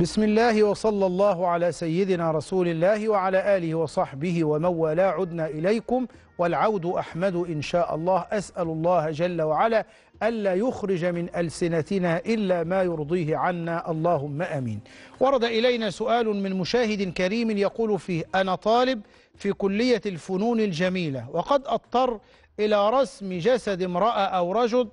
بسم الله وصلى الله على سيدنا رسول الله وعلى آله وصحبه ومن والاه عدنا إليكم والعود أحمد إن شاء الله أسأل الله جل وعلا ألا يخرج من ألسنتنا إلا ما يرضيه عنا اللهم أمين ورد إلينا سؤال من مشاهد كريم يقول فيه أنا طالب في كلية الفنون الجميلة وقد أضطر إلى رسم جسد امرأة أو رجل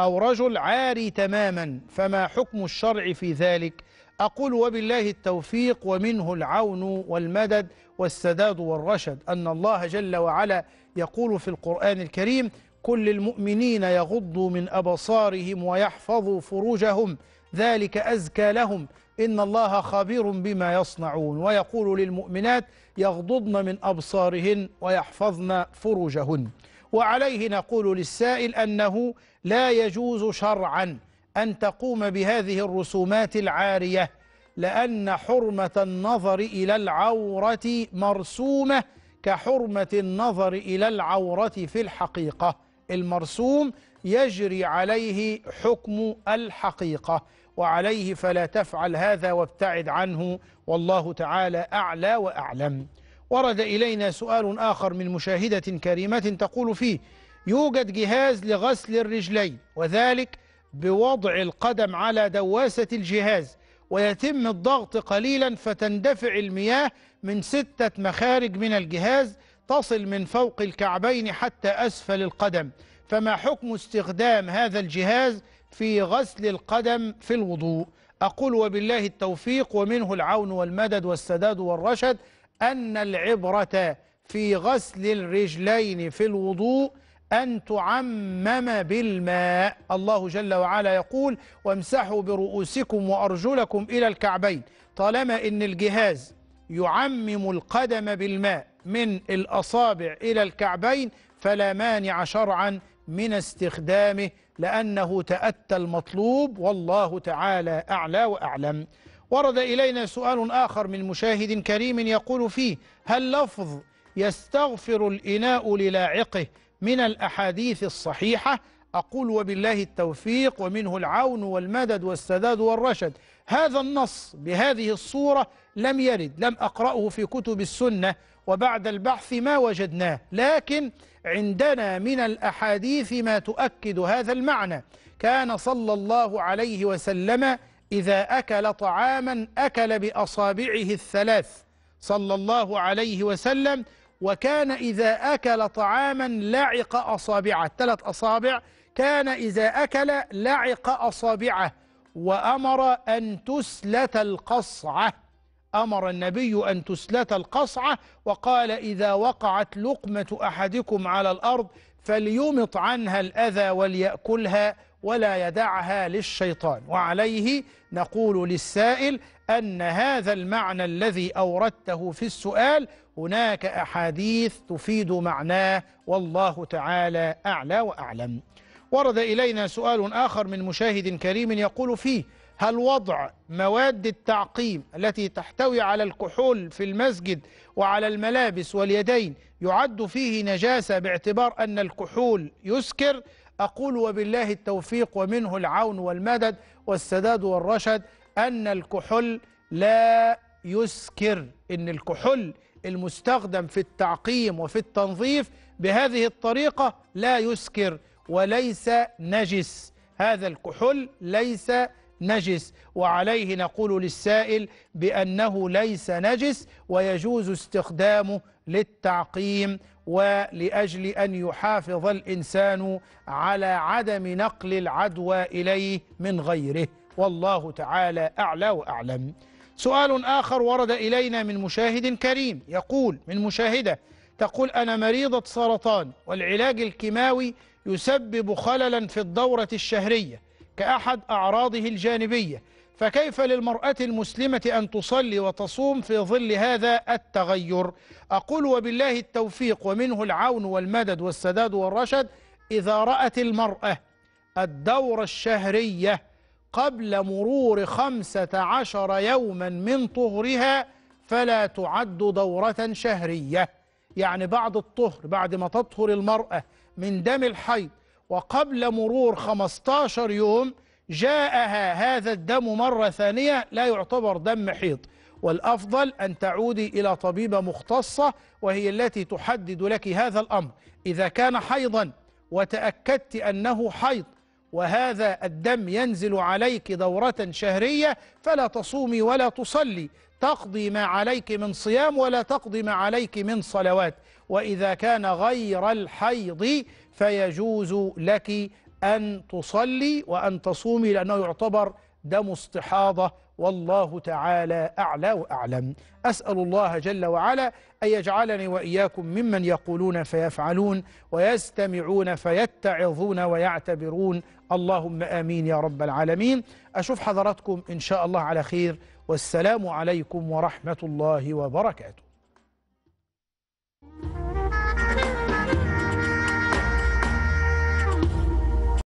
أو رجل عاري تماما فما حكم الشرع في ذلك؟ أقول وبالله التوفيق ومنه العون والمدد والسداد والرشد أن الله جل وعلا يقول في القرآن الكريم كل المؤمنين يغضوا من أبصارهم ويحفظوا فروجهم ذلك أزكى لهم إن الله خبير بما يصنعون ويقول للمؤمنات يغضضن من أبصارهن ويحفظن فروجهن وعليه نقول للسائل أنه لا يجوز شرعا أن تقوم بهذه الرسومات العارية لأن حرمة النظر إلى العورة مرسومة كحرمة النظر إلى العورة في الحقيقة المرسوم يجري عليه حكم الحقيقة وعليه فلا تفعل هذا وابتعد عنه والله تعالى أعلى وأعلم ورد إلينا سؤال آخر من مشاهدة كريمة تقول فيه يوجد جهاز لغسل الرجلين وذلك بوضع القدم على دواسة الجهاز ويتم الضغط قليلا فتندفع المياه من ستة مخارج من الجهاز تصل من فوق الكعبين حتى أسفل القدم فما حكم استخدام هذا الجهاز في غسل القدم في الوضوء أقول وبالله التوفيق ومنه العون والمدد والسداد والرشد أن العبرة في غسل الرجلين في الوضوء أن تعمم بالماء الله جل وعلا يقول وامسحوا برؤوسكم وأرجلكم إلى الكعبين طالما إن الجهاز يعمم القدم بالماء من الأصابع إلى الكعبين فلا مانع شرعا من استخدامه لأنه تأتى المطلوب والله تعالى أعلى وأعلم ورد إلينا سؤال آخر من مشاهد كريم يقول فيه هل لفظ يستغفر الإناء للاعقه من الأحاديث الصحيحة أقول وبالله التوفيق ومنه العون والمدد والسداد والرشد هذا النص بهذه الصورة لم يرد لم أقرأه في كتب السنة وبعد البحث ما وجدناه لكن عندنا من الأحاديث ما تؤكد هذا المعنى كان صلى الله عليه وسلم إذا أكل طعاما أكل بأصابعه الثلاث صلى الله عليه وسلم وكان إذا أكل طعاما لعق أصابعه ثلاث أصابع كان إذا أكل لعق أصابعه وأمر أن تسلت القصعة أمر النبي أن تسلت القصعة وقال إذا وقعت لقمة أحدكم على الأرض فليمط عنها الأذى وليأكلها ولا يدعها للشيطان وعليه نقول للسائل أن هذا المعنى الذي أوردته في السؤال هناك أحاديث تفيد معناه والله تعالى أعلى وأعلم ورد إلينا سؤال آخر من مشاهد كريم يقول فيه هل وضع مواد التعقيم التي تحتوي على الكحول في المسجد وعلى الملابس واليدين يعد فيه نجاسة باعتبار أن الكحول يسكر؟ أقول وبالله التوفيق ومنه العون والمدد والسداد والرشد أن الكحول لا يسكر إن الكحول المستخدم في التعقيم وفي التنظيف بهذه الطريقة لا يسكر وليس نجس هذا الكحول ليس نجس وعليه نقول للسائل بأنه ليس نجس ويجوز استخدامه للتعقيم ولاجل ان يحافظ الانسان على عدم نقل العدوى اليه من غيره والله تعالى اعلى واعلم. سؤال اخر ورد الينا من مشاهد كريم يقول من مشاهده تقول انا مريضه سرطان والعلاج الكيماوي يسبب خللا في الدوره الشهريه كاحد اعراضه الجانبيه فكيف للمرأة المسلمة أن تصلي وتصوم في ظل هذا التغير أقول وبالله التوفيق ومنه العون والمدد والسداد والرشد إذا رأت المرأة الدورة الشهرية قبل مرور خمسة عشر يوما من طهرها فلا تعد دورة شهرية يعني بعد الطهر بعد ما تطهر المرأة من دم الحيض وقبل مرور 15 يوم جاءها هذا الدم مرة ثانية لا يعتبر دم حيض والأفضل أن تعودي إلى طبيبة مختصة وهي التي تحدد لك هذا الأمر إذا كان حيضا وتأكدت أنه حيض وهذا الدم ينزل عليك دورة شهرية فلا تصومي ولا تصلي تقضي ما عليك من صيام ولا تقضي ما عليك من صلوات وإذا كان غير الحيض فيجوز لك أن تصلي وأن تصومي لأنه يعتبر دم استحاضة والله تعالى أعلى وأعلم أسأل الله جل وعلا أن يجعلني وإياكم ممن يقولون فيفعلون ويستمعون فيتعظون ويعتبرون اللهم آمين يا رب العالمين أشوف حضراتكم إن شاء الله على خير والسلام عليكم ورحمة الله وبركاته